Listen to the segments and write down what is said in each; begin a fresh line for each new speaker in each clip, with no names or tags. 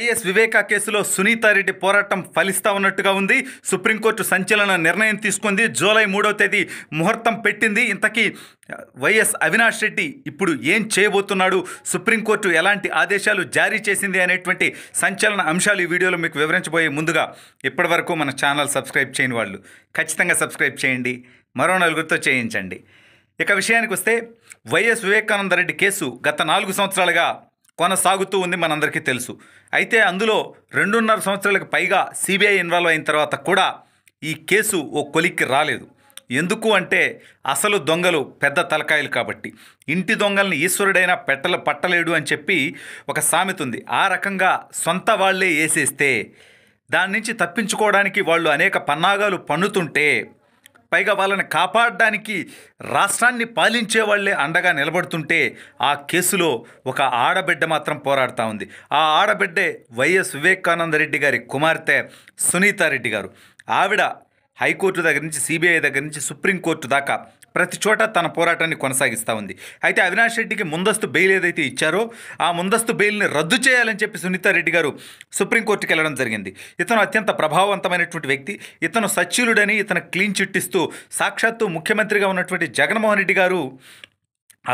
is వివేక కేసులో సునీతారెడ్డి పోరాటం ఫలిస్తా ఉన్నట్టుగా ఉంది సుప్రీంకోర్టు సంచలన నిర్ణయం తీసుకుంది జూలై మూడో తేదీ ముహూర్తం పెట్టింది ఇంతకీ వైఎస్ అవినాష్ రెడ్డి ఇప్పుడు ఏం చేయబోతున్నాడు సుప్రీంకోర్టు ఎలాంటి ఆదేశాలు జారీ చేసింది అనేటువంటి సంచలన అంశాలు ఈ వీడియోలో మీకు వివరించబోయే ముందుగా ఇప్పటివరకు మన ఛానల్ సబ్స్క్రైబ్ చేయని వాళ్ళు ఖచ్చితంగా సబ్స్క్రైబ్ చేయండి మరో నలుగురితో చేయించండి ఇక విషయానికి వస్తే వైఎస్ వివేకానంద రెడ్డి కేసు గత నాలుగు సంవత్సరాలుగా కొనసాగుతూ ఉంది మనందరికీ తెలుసు అయితే అందులో రెండున్నర సంవత్సరాలకు పైగా సిబిఐ ఇన్వాల్వ్ అయిన తర్వాత కూడా ఈ కేసు ఓ కొలిక్కి రాలేదు ఎందుకు అంటే అసలు దొంగలు పెద్ద తలకాయలు కాబట్టి ఇంటి దొంగల్ని ఈశ్వరుడైనా పెట్టల పట్టలేడు అని చెప్పి ఒక సామెత ఉంది ఆ రకంగా సొంత వాళ్లే వేసేస్తే దాని నుంచి తప్పించుకోవడానికి వాళ్ళు అనేక పన్నాగాలు పన్నుతుంటే పైగా వాళ్ళని కాపాడడానికి రాష్ట్రాన్ని పాలించే వాళ్ళే అండగా నిలబడుతుంటే ఆ కేసులో ఒక ఆడబిడ్డ మాత్రం పోరాడుతూ ఉంది ఆ ఆడబిడ్డే వైఎస్ వివేకానంద రెడ్డి గారి కుమార్తె సునీతారెడ్డి గారు ఆవిడ హైకోర్టు దగ్గర నుంచి సిబిఐ దగ్గర నుంచి సుప్రీంకోర్టు దాకా ప్రతి చోట తన పోరాటాన్ని కొనసాగిస్తూ ఉంది అయితే అవినాష్ రెడ్డికి ముందస్తు బెయిల్ ఏదైతే ఇచ్చారో ఆ ముందస్తు బెయిల్ని రద్దు చేయాలని చెప్పి సునీతారెడ్డి గారు సుప్రీంకోర్టుకి వెళ్ళడం జరిగింది ఇతను అత్యంత ప్రభావవంతమైనటువంటి వ్యక్తి ఇతను సచ్యులుడని ఇతను క్లీన్ చిట్టిస్తూ సాక్షాత్తు ముఖ్యమంత్రిగా ఉన్నటువంటి జగన్మోహన్ రెడ్డి గారు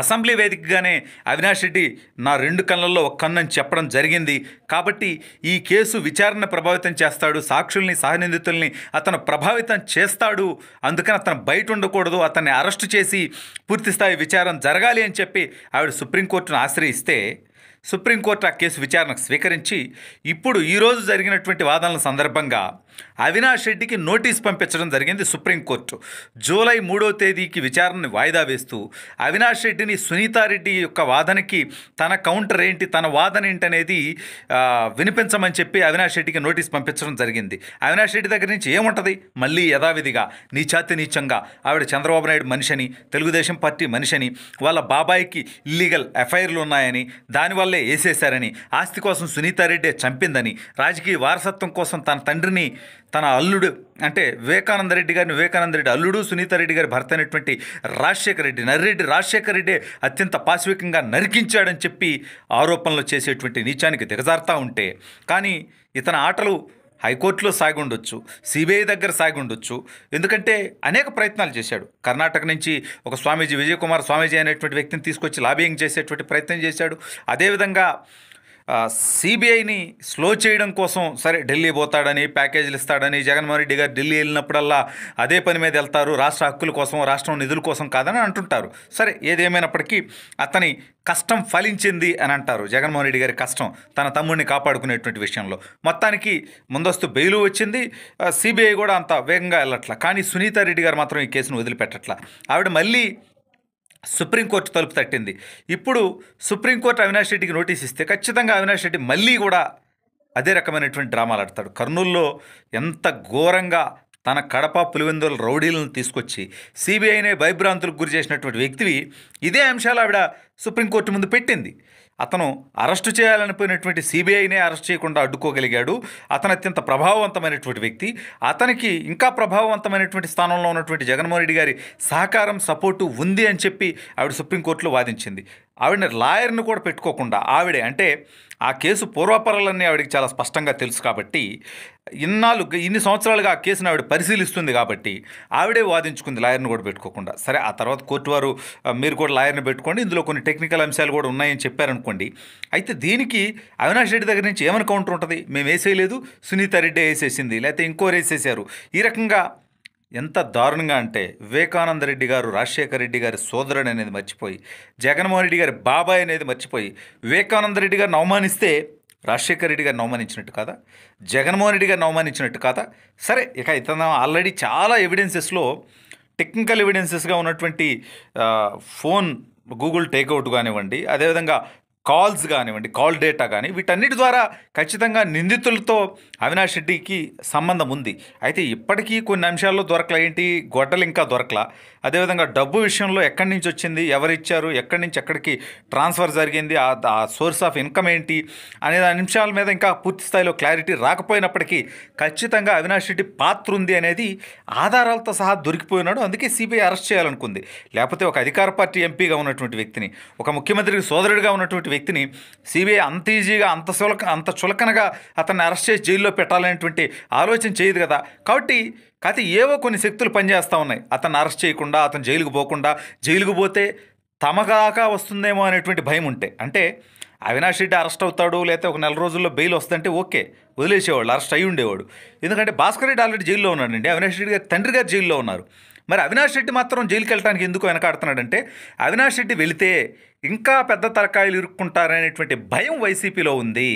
అసెంబ్లీ వేదికగానే అవినాష్ రెడ్డి నా రెండు కళ్ళల్లో ఒక కన్ను చెప్పడం జరిగింది కాబట్టి ఈ కేసు విచారణ ప్రభావితం చేస్తాడు సాక్షుల్ని సహనిందితుల్ని అతను ప్రభావితం చేస్తాడు అందుకని అతను బయట ఉండకూడదు అతన్ని అరెస్టు చేసి పూర్తిస్థాయి విచారం జరగాలి అని చెప్పి ఆవిడ సుప్రీంకోర్టును ఆశ్రయిస్తే సుప్రీంకోర్టు ఆ కేసు విచారణకు స్వీకరించి ఇప్పుడు ఈరోజు జరిగినటువంటి వాదనల సందర్భంగా అవినాష్ రెడ్డికి నోటీస్ పంపించడం జరిగింది సుప్రీంకోర్టు జూలై మూడో తేదీకి విచారణను వాయిదా వేస్తూ అవినాష్ రెడ్డిని సునీతారెడ్డి యొక్క వాదనకి తన కౌంటర్ ఏంటి తన వాదన ఏంటనేది వినిపించమని చెప్పి అవినాష్ రెడ్డికి నోటీస్ పంపించడం జరిగింది అవినాష్ రెడ్డి దగ్గర నుంచి ఏముంటుంది మళ్ళీ యథావిధిగా నీచాతి నీచంగా ఆవిడ చంద్రబాబు నాయుడు మనిషిని తెలుగుదేశం పార్టీ మనిషిని వాళ్ళ బాబాయికి ఇల్లీగల్ ఎఫ్ఐఆర్లు ఉన్నాయని దానివల్ల పిల్లలే వేసేశారని ఆస్తి కోసం సునీతారెడ్డి చంపిందని రాజకీయ వారసత్వం కోసం తన తండ్రిని తన అల్లుడు అంటే వివేకానంద రెడ్డి గారిని వివేకానంద రెడ్డి అల్లుడు సునీతారెడ్డి గారి భర్త అయినటువంటి రాజశేఖర రెడ్డి నర్రెడ్డి రాజశేఖర రెడ్డి అత్యంత పాశవికంగా నరికించాడని చెప్పి ఆరోపణలు చేసేటువంటి నీచానికి దిగజార్తా ఉంటే కానీ ఇతని ఆటలు హైకోర్టులో సాగి ఉండొచ్చు సిబిఐ దగ్గర సాగి ఉండొచ్చు ఎందుకంటే అనేక ప్రయత్నాలు చేశాడు కర్ణాటక నుంచి ఒక స్వామీజీ విజయకుమార్ స్వామీజీ అనేటువంటి వ్యక్తిని తీసుకొచ్చి లాబియింగ్ చేసేటువంటి ప్రయత్నం చేశాడు అదేవిధంగా సిబిఐని స్లో చేయడం కోసం సరే ఢిల్లీ పోతాడని ప్యాకేజీలు ఇస్తాడని జగన్మోహన్ రెడ్డి గారు ఢిల్లీ వెళ్ళినప్పుడల్లా అదే పని మీద వెళ్తారు రాష్ట్ర హక్కుల కోసం రాష్ట్రం నిధుల కోసం కాదని అంటుంటారు సరే ఏదేమైనప్పటికీ అతని కష్టం ఫలించింది అని అంటారు జగన్మోహన్ రెడ్డి గారి కష్టం తన తమ్ముడిని కాపాడుకునేటువంటి విషయంలో మొత్తానికి ముందస్తు బెయిలు వచ్చింది సిబిఐ కూడా అంత వేగంగా వెళ్ళట్ల కానీ సునీతారెడ్డి గారు మాత్రం ఈ కేసును వదిలిపెట్టట్ల ఆవిడ మళ్ళీ సుప్రీంకోర్టు తలుపు తట్టింది ఇప్పుడు సుప్రీంకోర్టు అవినాష్ రెడ్డికి నోటీస్ ఇస్తే ఖచ్చితంగా అవినాష్ రెడ్డి మళ్ళీ కూడా అదే రకమైనటువంటి డ్రామాలు ఆడతాడు కర్నూల్లో ఎంత ఘోరంగా తన కడప పులివెందుల రౌడీలను తీసుకొచ్చి సిబిఐనే భయభ్రాంతులకు గురి చేసినటువంటి వ్యక్తివి ఇదే అంశాలు ఆవిడ సుప్రీంకోర్టు ముందు పెట్టింది అతను అరెస్టు చేయాలనిపోయినటువంటి సిబిఐనే అరెస్ట్ చేయకుండా అడ్డుకోగలిగాడు అతను అత్యంత ప్రభావవంతమైనటువంటి వ్యక్తి అతనికి ఇంకా ప్రభావవంతమైనటువంటి స్థానంలో ఉన్నటువంటి జగన్మోహన్ రెడ్డి గారి సహకారం సపోర్టు ఉంది అని చెప్పి ఆవిడ సుప్రీంకోర్టులో వాదించింది ఆవిడ లాయర్ను కూడా పెట్టుకోకుండా ఆవిడే అంటే ఆ కేసు పూర్వపరాలన్నీ ఆవిడకి చాలా స్పష్టంగా తెలుసు కాబట్టి ఇన్నాళ్ళు ఇన్ని సంవత్సరాలుగా ఆ కేసును ఆవిడ పరిశీలిస్తుంది కాబట్టి ఆవిడే వాదించుకుంది లాయర్ను కూడా పెట్టుకోకుండా సరే ఆ తర్వాత కోర్టు వారు మీరు కూడా లాయర్ని పెట్టుకోండి ఇందులో కొన్ని టెక్నికల్ అంశాలు కూడా ఉన్నాయని చెప్పారనుకోండి అయితే దీనికి అవినాష్ రెడ్డి దగ్గర నుంచి ఏమని కౌంటర్ ఉంటుంది మేము వేసేయలేదు సునీత రెడ్డి వేసేసింది లేకపోతే ఇంకోరు వేసేసారు ఈ రకంగా ఎంత దారుణంగా అంటే వివేకానంద రెడ్డి గారు రాజశేఖర రెడ్డి గారి సోదరుడు అనేది మర్చిపోయి జగన్మోహన్ రెడ్డి గారి బాబాయ్ అనేది మర్చిపోయి వివేకానంద రెడ్డి గారిని అవమానిస్తే రాజశేఖర రెడ్డి గారిని అవమానించినట్టు కాదా జగన్మోహన్ రెడ్డి గారిని అవమానించినట్టు కాదా సరే ఇక ఇతను ఆల్రెడీ చాలా ఎవిడెన్సెస్లో టెక్నికల్ ఎవిడెన్సెస్గా ఉన్నటువంటి ఫోన్ గూగుల్ టేక్అవుట్ కానివ్వండి అదేవిధంగా కాల్స్ కానివ్వండి కాల్ డేటా కానీ వీటన్నిటి ద్వారా ఖచ్చితంగా నిందితులతో అవినాష్ రెడ్డికి సంబంధం ఉంది అయితే ఇప్పటికీ కొన్ని అంశాల్లో దొరకలే ఏంటి గొడ్డలు ఇంకా దొరకలా అదేవిధంగా డబ్బు విషయంలో ఎక్కడి నుంచి వచ్చింది ఎవరిచ్చారు ఎక్కడి నుంచి ఎక్కడికి ట్రాన్స్ఫర్ జరిగింది ఆ సోర్స్ ఆఫ్ ఇన్కమ్ ఏంటి అనే అంశాల మీద ఇంకా పూర్తి స్థాయిలో క్లారిటీ రాకపోయినప్పటికీ ఖచ్చితంగా అవినాష్ రెడ్డి పాత్ర ఉంది అనేది ఆధారాలతో సహా దొరికిపోయినాడు అందుకే సిబిఐ అరెస్ట్ చేయాలనుకుంది లేకపోతే ఒక అధికార పార్టీ ఎంపీగా ఉన్నటువంటి వ్యక్తిని ఒక ముఖ్యమంత్రికి సోదరుడిగా ఉన్నటువంటి వ్యక్తిని సిబిఐ అంత ఈజీగా అంత చులక అంత చులకనగా అతన్ని అరెస్ట్ చేసి జైల్లో పెట్టాలనేటువంటి ఆలోచన చేయదు కదా కాబట్టి కాకపోతే ఏవో కొన్ని శక్తులు పనిచేస్తూ ఉన్నాయి అతన్ని అరెస్ట్ చేయకుండా అతను జైలుకు పోకుండా జైలుకు పోతే తమగాక వస్తుందేమో అనేటువంటి భయం ఉంటే అంటే అవినాష్ రెడ్డి అరెస్ట్ అవుతాడు లేకపోతే ఒక నెల రోజుల్లో బెయిల్ వస్తుందంటే ఓకే వదిలేసేవాడు అరెస్ట్ అయి ఉండేవాడు ఎందుకంటే భాస్కర్ రెడ్డి ఆల్రెడీ జైల్లో ఉన్నాడండి అవినాష్ రెడ్డి గారి తండ్రి గారు జైల్లో ఉన్నారు మరి అవినాష్ రెడ్డి మాత్రం జైలుకి వెళ్ళడానికి ఎందుకు వెనకాడుతున్నాడంటే అవినాష్ రెడ్డి వెళితే ఇంకా పెద్ద తరకాయలు ఇరుక్కుంటారనేటువంటి భయం వైసీపీలో ఉంది